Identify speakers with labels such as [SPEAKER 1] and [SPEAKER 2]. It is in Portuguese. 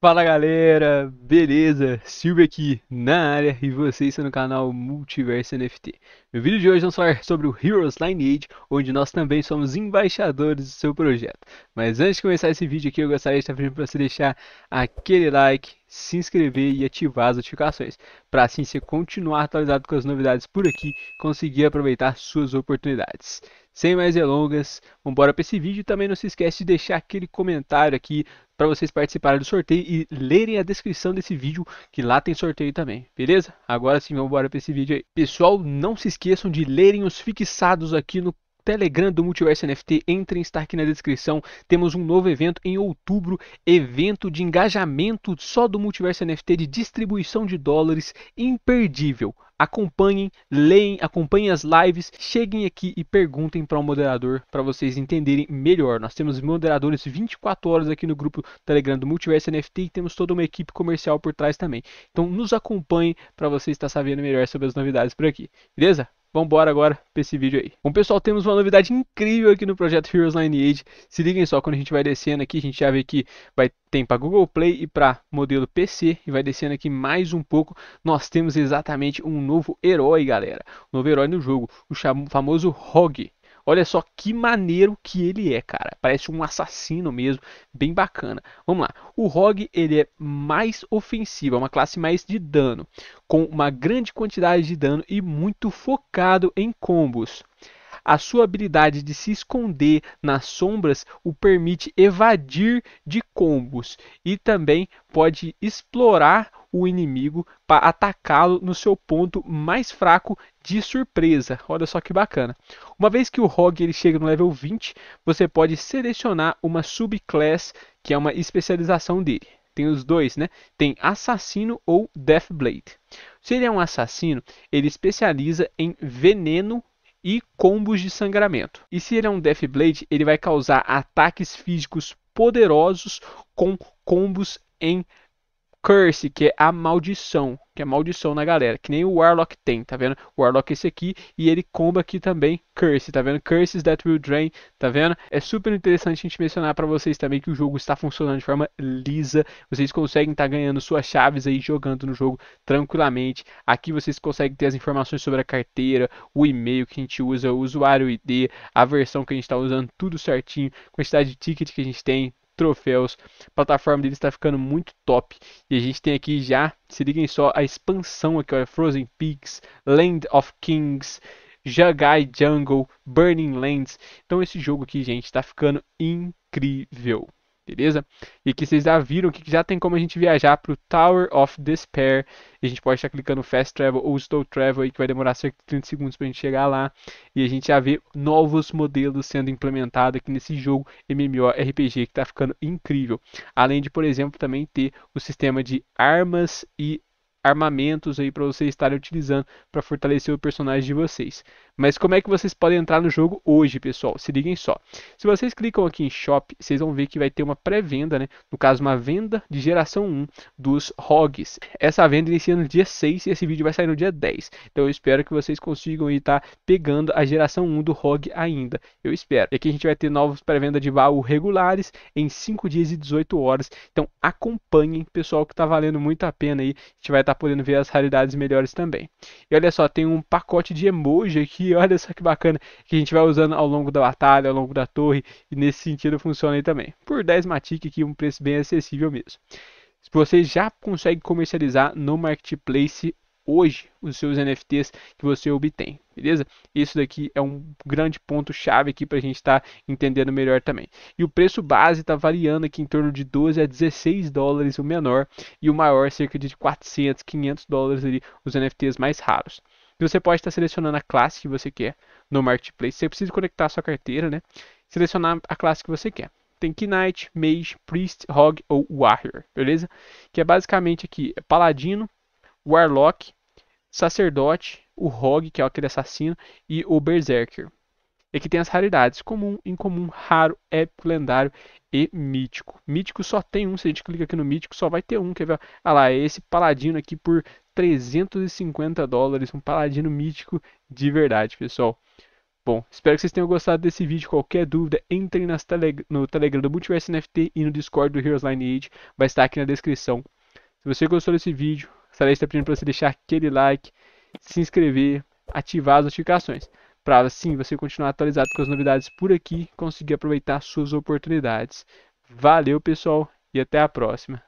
[SPEAKER 1] Fala galera, beleza? Silvio aqui na área e vocês estão no canal Multiverso NFT. No vídeo de hoje vamos falar sobre o Heroes Lineage, onde nós também somos embaixadores do seu projeto. Mas antes de começar esse vídeo aqui, eu gostaria de estar pedindo para você deixar aquele like, se inscrever e ativar as notificações, para assim você continuar atualizado com as novidades por aqui e conseguir aproveitar suas oportunidades. Sem mais delongas, vamos embora para esse vídeo e também não se esquece de deixar aquele comentário aqui para vocês participarem do sorteio e lerem a descrição desse vídeo, que lá tem sorteio também, beleza? Agora sim, vamos embora para esse vídeo aí. Pessoal, não se esqueça esqueçam de lerem os fixados aqui no Telegram do Multiverso NFT, entrem, está aqui na descrição. Temos um novo evento em outubro, evento de engajamento só do Multiverso NFT de distribuição de dólares imperdível acompanhem, leem, acompanhem as lives, cheguem aqui e perguntem para o um moderador para vocês entenderem melhor. Nós temos moderadores 24 horas aqui no grupo Telegram do Multiverso NFT e temos toda uma equipe comercial por trás também. Então nos acompanhem para vocês estar tá sabendo melhor sobre as novidades por aqui. Beleza? Vamos embora agora para esse vídeo aí. Bom, pessoal, temos uma novidade incrível aqui no projeto Heroes Lineage. Se liguem só, quando a gente vai descendo aqui, a gente já vê que vai, tem para Google Play e para modelo PC. E vai descendo aqui mais um pouco, nós temos exatamente um novo herói, galera. Um novo herói no jogo, o famoso Rogue. Olha só que maneiro que ele é, cara. Parece um assassino mesmo, bem bacana. Vamos lá. O Rogue, ele é mais ofensivo, é uma classe mais de dano, com uma grande quantidade de dano e muito focado em combos. A sua habilidade de se esconder nas sombras o permite evadir de combos e também pode explorar o inimigo para atacá-lo no seu ponto mais fraco de surpresa. Olha só que bacana. Uma vez que o Rogue ele chega no level 20, você pode selecionar uma subclass, que é uma especialização dele. Tem os dois, né? Tem assassino ou Deathblade. Se ele é um assassino, ele especializa em veneno e combos de sangramento. E se ele é um Deathblade, ele vai causar ataques físicos poderosos com combos em curse, que é a maldição, que é maldição na galera, que nem o Warlock tem, tá vendo? O Warlock é esse aqui e ele comba aqui também curse, tá vendo? Curses that will drain, tá vendo? É super interessante a gente mencionar para vocês também que o jogo está funcionando de forma lisa, vocês conseguem estar tá ganhando suas chaves aí jogando no jogo tranquilamente. Aqui vocês conseguem ter as informações sobre a carteira, o e-mail que a gente usa, o usuário ID, a versão que a gente está usando, tudo certinho, quantidade de ticket que a gente tem, troféus. A plataforma deles está ficando muito top. E a gente tem aqui já, se liguem só, a expansão aqui, olha, Frozen Peaks, Land of Kings, Jagai Jungle, Burning Lands. Então esse jogo aqui, gente, está ficando incrível beleza? E que vocês já viram que já tem como a gente viajar para o Tower of Despair. a gente pode estar clicando Fast Travel ou Slow Travel, aí, que vai demorar cerca de 30 segundos para a gente chegar lá. E a gente já vê novos modelos sendo implementados aqui nesse jogo MMORPG que está ficando incrível. Além de, por exemplo, também ter o sistema de armas e armamentos aí para vocês estarem utilizando para fortalecer o personagem de vocês. Mas como é que vocês podem entrar no jogo hoje, pessoal? Se liguem só. Se vocês clicam aqui em Shop, vocês vão ver que vai ter uma pré-venda, né? No caso, uma venda de geração 1 dos ROGs. Essa venda inicia no dia 6 e esse vídeo vai sair no dia 10. Então eu espero que vocês consigam estar tá pegando a geração 1 do ROG ainda. Eu espero. E aqui a gente vai ter novos pré-venda de baú regulares em 5 dias e 18 horas. Então acompanhem, pessoal, que está valendo muito a pena aí. A gente vai estar tá podendo ver as raridades melhores também. E olha só, tem um pacote de emoji aqui olha só que bacana, que a gente vai usando ao longo da batalha, ao longo da torre, e nesse sentido funciona aí também. Por 10 Matic aqui, um preço bem acessível mesmo. Você já consegue comercializar no Marketplace hoje os seus NFTs que você obtém, beleza? Isso daqui é um grande ponto chave aqui para a gente estar tá entendendo melhor também. E o preço base está variando aqui em torno de 12 a 16 dólares o menor e o maior cerca de 400, 500 dólares ali os NFTs mais raros. E você pode estar selecionando a classe que você quer no Marketplace. Você precisa conectar a sua carteira, né? Selecionar a classe que você quer. Tem Knight, Mage, Priest, Rogue ou Warrior, beleza? Que é basicamente aqui é Paladino, Warlock, Sacerdote, o Rogue, que é aquele assassino, e o Berserker. E aqui tem as raridades: comum, incomum, raro, épico, lendário e mítico. Mítico só tem um, se a gente clica aqui no mítico, só vai ter um. Quer ver? Olha lá, é esse paladino aqui por 350 dólares, um paladino mítico de verdade, pessoal. Bom, espero que vocês tenham gostado desse vídeo. Qualquer dúvida, entrem tele... no Telegram do Multiverse NFT e no Discord do Heroes Lineage. Vai estar aqui na descrição. Se você gostou desse vídeo, estarei é pedindo para você deixar aquele like, se inscrever, ativar as notificações para assim você continuar atualizado com as novidades por aqui, conseguir aproveitar suas oportunidades. Valeu, pessoal, e até a próxima.